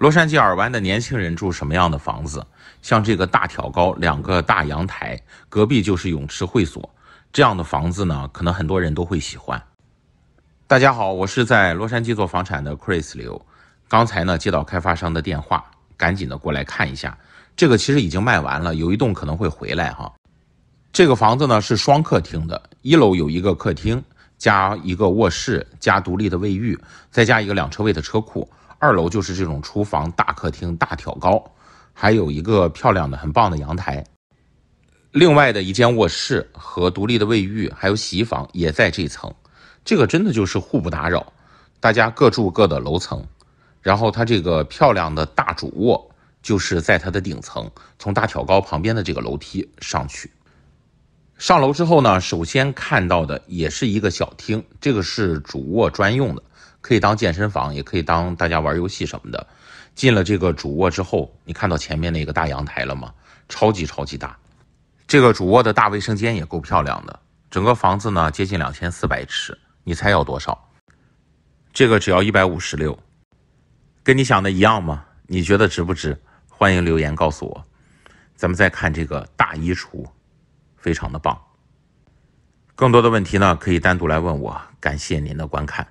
洛杉矶尔湾的年轻人住什么样的房子？像这个大挑高、两个大阳台、隔壁就是泳池会所这样的房子呢？可能很多人都会喜欢。大家好，我是在洛杉矶做房产的 Chris 刘。刚才呢接到开发商的电话，赶紧的过来看一下。这个其实已经卖完了，有一栋可能会回来哈。这个房子呢是双客厅的，一楼有一个客厅。加一个卧室，加独立的卫浴，再加一个两车位的车库。二楼就是这种厨房、大客厅、大挑高，还有一个漂亮的、很棒的阳台。另外的一间卧室和独立的卫浴，还有洗衣房也在这层。这个真的就是互不打扰，大家各住各的楼层。然后它这个漂亮的大主卧就是在它的顶层，从大挑高旁边的这个楼梯上去。上楼之后呢，首先看到的也是一个小厅，这个是主卧专用的，可以当健身房，也可以当大家玩游戏什么的。进了这个主卧之后，你看到前面那个大阳台了吗？超级超级大！这个主卧的大卫生间也够漂亮的。整个房子呢接近两千四百尺，你猜要多少？这个只要一百五十六，跟你想的一样吗？你觉得值不值？欢迎留言告诉我。咱们再看这个大衣橱。非常的棒，更多的问题呢可以单独来问我，感谢您的观看。